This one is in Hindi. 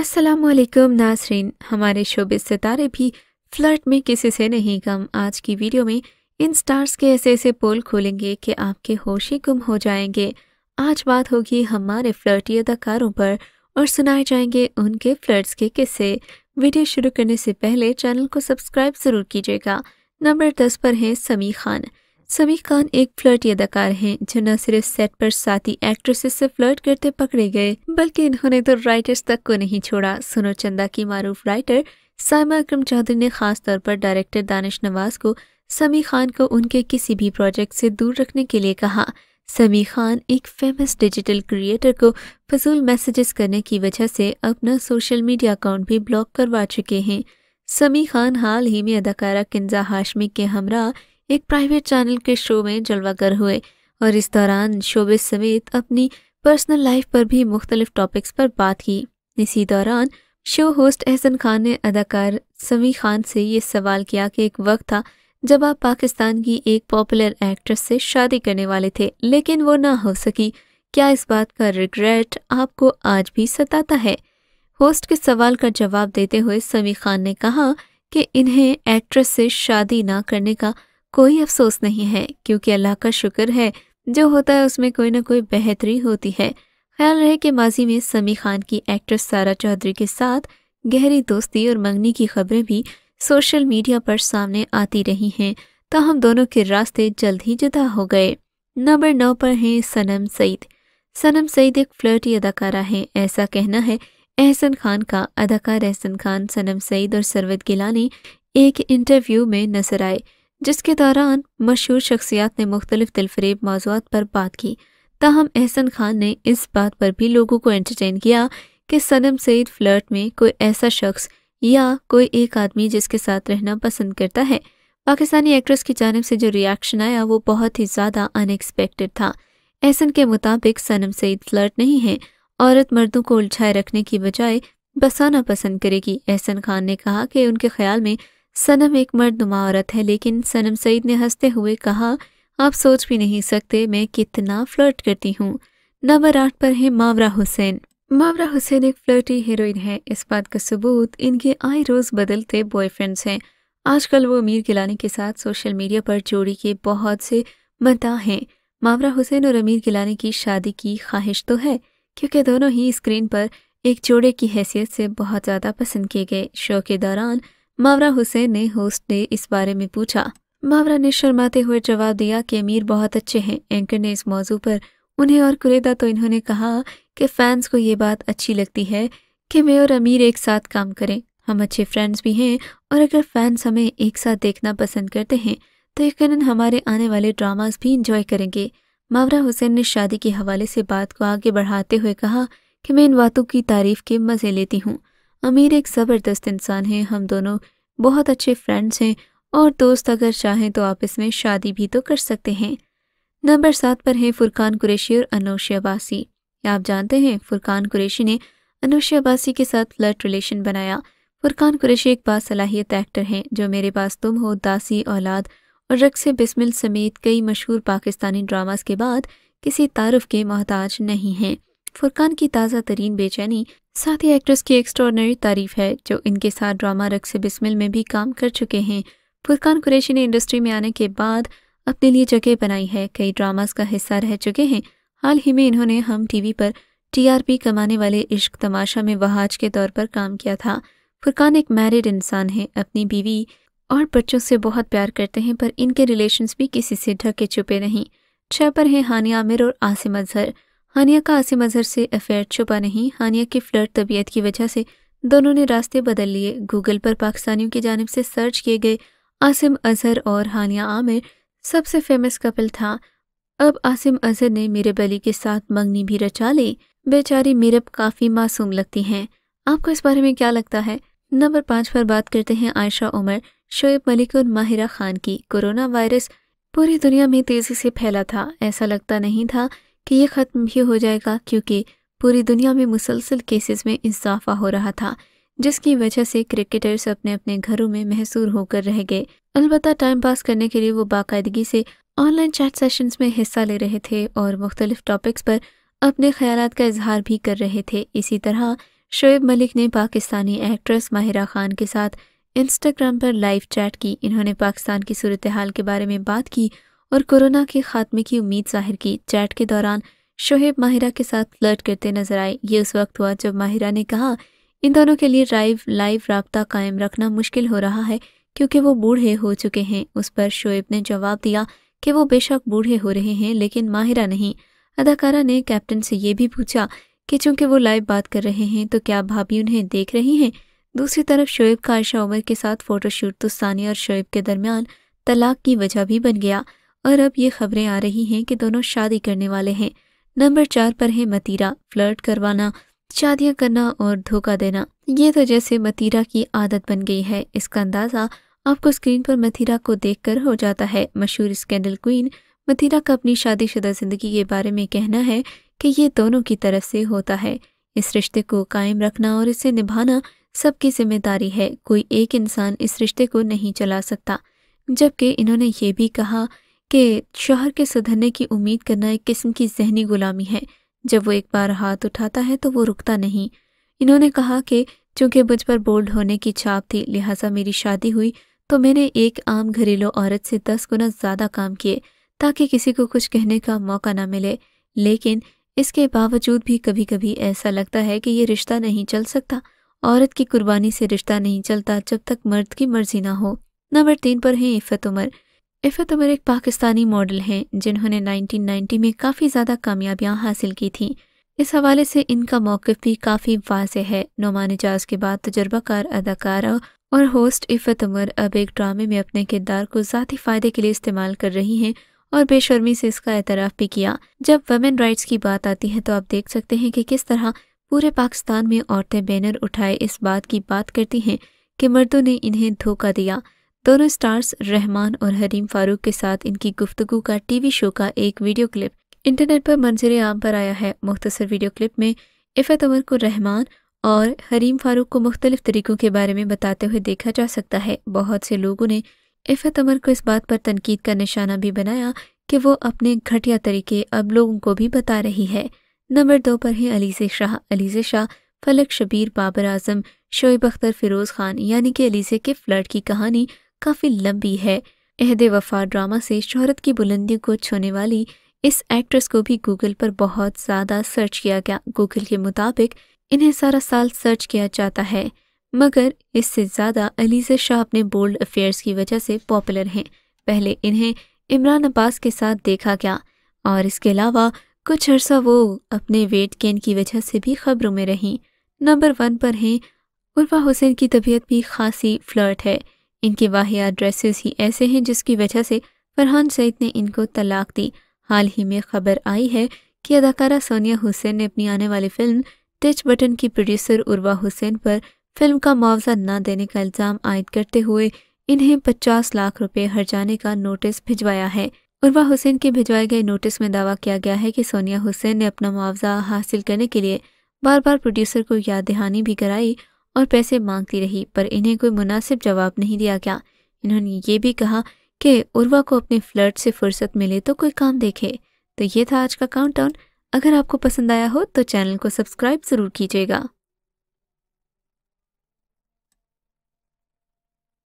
असलकम नासरीन हमारे शोबे सितारे भी फ्लर्ट में किसी से नहीं कम आज की वीडियो में इन स्टार्स के ऐसे ऐसे पोल खोलेंगे कि आपके होशी गुम हो जाएंगे आज बात होगी हमारे फ्लर्टी अदाकारों पर और सुनाए जाएंगे उनके फ्लर्ट्स के किस्से वीडियो शुरू करने से पहले चैनल को सब्सक्राइब ज़रूर कीजिएगा नंबर दस पर हैं समी खान समी खान एक फ्लर्ट अदाकार हैं जो न सिर्फ सेट पर साथी एक्ट्रेसेस से फ्लर्ट करते पकड़े गए बल्कि इन्होंने तो राइटर्स तक को नहीं छोड़ा सुनो चंदा की मारूफ राइटर साइमा अक्रम चौधरी ने खास तौर पर डायरेक्टर दानिश नवाज को समी खान को उनके किसी भी प्रोजेक्ट से दूर रखने के लिए कहा समी खान एक फेमस डिजिटल क्रिएटर को फजूल मैसेजेस करने की वजह से अपना सोशल मीडिया अकाउंट भी ब्लॉक करवा चुके हैं समी खान हाल ही में अदाकारा किन्जा हाशमी के हमरा एक प्राइवेट चैनल के शो में जलवागर हुए और इस दौरान शोबे समेत अपनी पर्सनल लाइफ पर भी मुख्तलिफ टॉपिक्स पर बात की इसी दौरान शो होस्ट एहसन खान ने अदाकार समी खान से ये सवाल किया कि एक वक्त था जब आप पाकिस्तान की एक पॉपुलर एक्ट्रेस से शादी करने वाले थे लेकिन वो ना हो सकी क्या इस बात का रिग्रेट आपको आज भी सताता है होस्ट के सवाल का जवाब देते हुए समी खान ने कहा कि इन्हें एक्ट्रेस से शादी ना करने का कोई अफसोस नहीं है क्योंकि अल्लाह का शुक्र है जो होता है उसमें कोई ना कोई बेहतरी होती है ख्याल रहे कि माजी में समी खान की एक्ट्रेस सारा चौधरी के साथ गहरी दोस्ती और मंगनी की खबरें भी सोशल मीडिया पर सामने आती रही हैं तो हम दोनों के रास्ते जल्द ही जुदा हो गए नंबर नौ पर हैं सनम सईद सनम सईद एक फ्लर्टी अदाकारा है ऐसा कहना है एहसन खान का अदाकार एहसन खान सनम सईद और सरवत गिलानी एक इंटरव्यू में नजर आए जिसके दौरान मशहूर शख्सियात ने मुख्तलिफ दिलफरेब मौजूद पर बात की ताहम एहसन खान ने इस बात पर भी लोगों को एंटरटेन किया कि सनम सईद फ्लर्ट में कोई ऐसा शख्स या कोई एक आदमी जिसके साथ रहना पसंद करता है पाकिस्तानी एक्ट्रेस की जानब से जो रिएक्शन आया वो बहुत ही ज़्यादा अनएक्सपेक्टेड था एहसन के मुताबिक सनम सईद फ्लर्ट नहीं है औरत मर्दों को उलझाए रखने की बजाय बसाना पसंद करेगी एहसन खान ने कहा कि उनके ख्याल में सनम एक मर्दनुमा औरत है लेकिन सनम सईद ने हंसते हुए कहा आप सोच भी नहीं सकते मैं कितना फ्लर्ट करती हूँ नंबर आठ पर है मावरा हुसैन मावरा हुसैन एक फ्लर्टी हीरोइन है इस बात का सबूत इनके आए रोज़ बदलते बॉयफ्रेंड्स हैं आजकल वो अमीर गिलानी के साथ सोशल मीडिया पर जोड़ी के बहुत से मता हैं मावरा हुसैन और अमीर गिलानी की शादी की ख्वाहिश तो है क्योंकि दोनों ही स्क्रीन पर एक जोड़े की हैसियत से बहुत ज़्यादा पसंद किए गए शो के दौरान मावरा हुसैन ने होस्ट ने इस बारे में पूछा मावरा ने शर्माते हुए जवाब दिया कि अमीर बहुत अच्छे हैं एंकर ने इस मौजू पर उन्हें और कुरेदा तो इन्होंने कहा कि फैंस को ये बात अच्छी लगती है कि मैं और अमीर एक साथ काम करें हम अच्छे फ्रेंड्स भी हैं और अगर फैंस हमें एक साथ देखना पसंद करते हैं तो यकीन हमारे आने वाले ड्रामास भी इंजॉय करेंगे मावरा हुसैन ने शादी के हवाले से बात को आगे बढ़ाते हुए कहा कि मैं इन बातों की तारीफ के मज़े लेती हूँ अमीर एक ज़बरदस्त इंसान है हम दोनों बहुत अच्छे फ्रेंड्स हैं और दोस्त अगर चाहें तो आपस में शादी भी तो कर सकते हैं नंबर सात पर है फुरकान कुरेशी और अनोश अब्बासी आप जानते हैं फुरकान कुरेशी ने अनोश अब्बासी के साथ फ्लर्ट रिलेशन बनाया फुरकान कुरेशी एक बासलाहियत एक्टर हैं जो मेरे पास तुम हो दासी औलाद और रक्स बिस्मिल समेत कई मशहूर पाकिस्तानी ड्रामास के बाद किसी तारफ़ के मोहताज नहीं हैं फुरकान की ताज़ा तरीन बेचैनी साथ ही एक्ट्रेस की एक्स्ट्रॉडनरी तारीफ है जो इनके साथ ड्रामा रक्स बिस्मिल में भी काम कर चुके हैं फुरकान कुरैशी ने इंडस्ट्री में आने के बाद अपने लिए जगह बनाई है कई ड्रामास का हिस्सा रह चुके हैं हाल ही में इन्होंने हम टीवी पर टीआरपी कमाने वाले इश्क तमाशा में वहाज के तौर पर काम किया था फुरकान एक मैरिड इंसान है अपनी बीवी और बच्चों से बहुत प्यार करते हैं पर इनके रिलेशन भी किसी से ढके छुपे नहीं छह पर हैं हानिया आमिर और आसिम अजहर हानिया का आसिम अजहर से अफेयर छुपा नहीं हानिया की फ्लर्ट तबीयत की वजह से दोनों ने रास्ते बदल लिए गूगल पर पाकिस्तानियों की जानब से सर्च किए गए आसिम अजहर और हानिया आमिर सबसे फेमस कपल था अब आसिम अजहर ने मीरब अली के साथ मंगनी भी रचा ली बेचारी मीरब काफ़ी मासूम लगती हैं आपको इस बारे में क्या लगता है नंबर पाँच पर बात करते हैं आयशा उमर शोएब मलिक और माहिरा खान की कोरोना वायरस पूरी दुनिया में तेज़ी से फैला था ऐसा लगता नहीं था कि ये ख़त्म भी हो जाएगा क्योंकि पूरी दुनिया में मुसलसल केसेस में इजाफा हो रहा था जिसकी वजह से क्रिकेटर्स अपने अपने घरों में महसूर होकर रह गए अलबत् टाइम पास करने के लिए वो बाकायदगी से ऑनलाइन चैट सेशंस में हिस्सा ले रहे थे और मुख्तलिफ टॉपिक्स पर अपने ख्याल का इजहार भी कर रहे थे इसी तरह शोएब मलिक ने पाकिस्तानी एक्ट्रेस माहिरा खान के साथ इंस्टाग्राम पर लाइव चैट की इन्होंने पाकिस्तान की सूरत हाल के बारे में बात की और कोरोना के खात्मे की उम्मीद जाहिर की चैट के दौरान शोहेब माहिरा के साथ फ्लर्ट करते नजर आए ये उस वक्त हुआ जब माहिरा ने कहा इन दोनों के लिए लाइव लाइव रबता कायम रखना मुश्किल हो रहा है क्योंकि वो बूढ़े हो चुके हैं उस पर शोएब ने जवाब दिया कि वो बेशक बूढ़े हो रहे हैं लेकिन माहिरा नहीं अदाकारा ने कैप्टन से ये भी पूछा कि चूंकि वो लाइव बात कर रहे हैं तो क्या भाभी उन्हें देख रही हैं दूसरी तरफ शोएब का आयशा उमर के साथ फ़ोटोशूट तो सानिया और शोएब के दरमियान तलाक की वजह भी बन गया और अब ये खबरें आ रही हैं कि दोनों शादी करने वाले हैं नंबर चार पर है मतीरा फ्लर्ट करवाना शादियां करना और धोखा देना ये तो जैसे मतीरा की आदत बन गई है इसका अंदाज़ा आपको स्क्रीन पर मथीरा को देखकर हो जाता है मशहूर स्कैंडल क्वीन मथीरा का अपनी शादीशुदा ज़िंदगी के बारे में कहना है कि ये दोनों की तरफ से होता है इस रिश्ते को कायम रखना और इसे निभाना सबकी जिम्मेदारी है कोई एक इंसान इस रिश्ते को नहीं चला सकता जबकि इन्होंने ये भी कहा कि शोहर के सुधरने की उम्मीद करना एक किस्म की जहनी गुलामी है जब वो एक बार हाथ उठाता है तो वो रुकता नहीं इन्होंने कहा कि चूंकि मुझ पर बोल्ड होने की छाप थी लिहाजा मेरी शादी हुई तो मैंने एक आम घरेलू औरत से दस गुना ज़्यादा काम किए ताकि किसी को कुछ कहने का मौका ना मिले लेकिन इसके बावजूद भी कभी कभी ऐसा लगता है कि ये रिश्ता नहीं चल सकता औरत की कुर्बानी से रिश्ता नहीं चलता जब तक मर्द की मर्जी ना हो नंबर तीन पर है इफ़त उमर इफ़त अमर एक पाकिस्तानी मॉडल हैं जिन्होंने 1990 में काफ़ी ज़्यादा कामयाबियाँ हासिल की थीं इस हवाले से इनका मौक़ भी काफ़ी वाज है नुमान एजाज के बाद तजर्बाकार अदाकारा और होस्ट इफ़त अमर अब एक ड्रामे में अपने किरदार को ज़ाती फ़ायदे के लिए इस्तेमाल कर रही हैं और बेशर्मी से इसका एतराफ़ भी किया जब वमेन राइट्स की बात आती है तो आप देख सकते हैं कि किस तरह पूरे पाकिस्तान में औरतें बैनर उठाए इस बात की बात करती हैं कि मर्दों ने इन्हें धोखा दिया दोनों स्टार्स रहमान और हरीम फारूक के साथ इनकी गुफ्तगु का टीवी शो का एक वीडियो क्लिप इंटरनेट पर मंजर आम पर आया है मुख्तर वीडियो क्लिप में इफ़त अमर को रहमान और हरीम फारूक को मुख्तलिफ तरीक़ों के बारे में बताते हुए देखा जा सकता है बहुत से लोगों ने इफ़त अमर को इस बात पर तनकीद का निशाना भी बनाया कि वो अपने घटिया तरीके अब लोगों को भी बता रही है नंबर दो पर है अलीज़ शाह अलीज़ शाह फलक शबीर बाबर आजम शोएब अख्तर फ़िरोज़ खान यानी कि अलीज़े के फ्लड की कहानी काफ़ी लंबी है अहद वफा ड्रामा से शहरत की बुलंदी को छूने वाली इस एक्ट्रेस को भी गूगल पर बहुत ज़्यादा सर्च किया गया गूगल के मुताबिक इन्हें सारा साल सर्च किया जाता है मगर इससे ज़्यादा अलीज़ा शाह अपने बोल्ड अफेयर्स की वजह से पॉपुलर हैं पहले इन्हें इमरान अब्बास के साथ देखा गया और इसके अलावा कुछ अरसा वो अपने वेट गेन की वजह से भी खबरों में रहीं नंबर वन पर हैं उर्वा हुसैन की तबीयत भी खासी फ्लर्ट है इनके वाहिया ड्रेसेस ही ऐसे हैं जिसकी वजह से फरहान सईद ने इनको तलाक दी हाल ही में खबर आई है कि अदाकारा सोनिया हुसैन ने अपनी आने वाली फिल्म टच बटन की प्रोड्यूसर उर्वा हुसैन पर फिल्म का मुआवजा न देने का इल्ज़ाम आयद करते हुए इन्हें पचास लाख रुपये जाने का नोटिस भिजवाया है उर्वा हुसैन के भिजवाए गए नोटिस में दावा किया गया है कि सोनिया हुसैन ने अपना मुआवजा हासिल करने के लिए बार बार प्रोड्यूसर को याद दहानी भी कराई और पैसे मांगती रही पर इन्हें कोई मुनासिब जवाब नहीं दिया गया इन्होंने ये भी कहा कि उर्वा को अपने फ्लर्ट से फुर्सत मिले तो कोई काम देखे तो ये था आज का काउंटडाउन अगर आपको पसंद आया हो तो चैनल को सब्सक्राइब ज़रूर कीजिएगा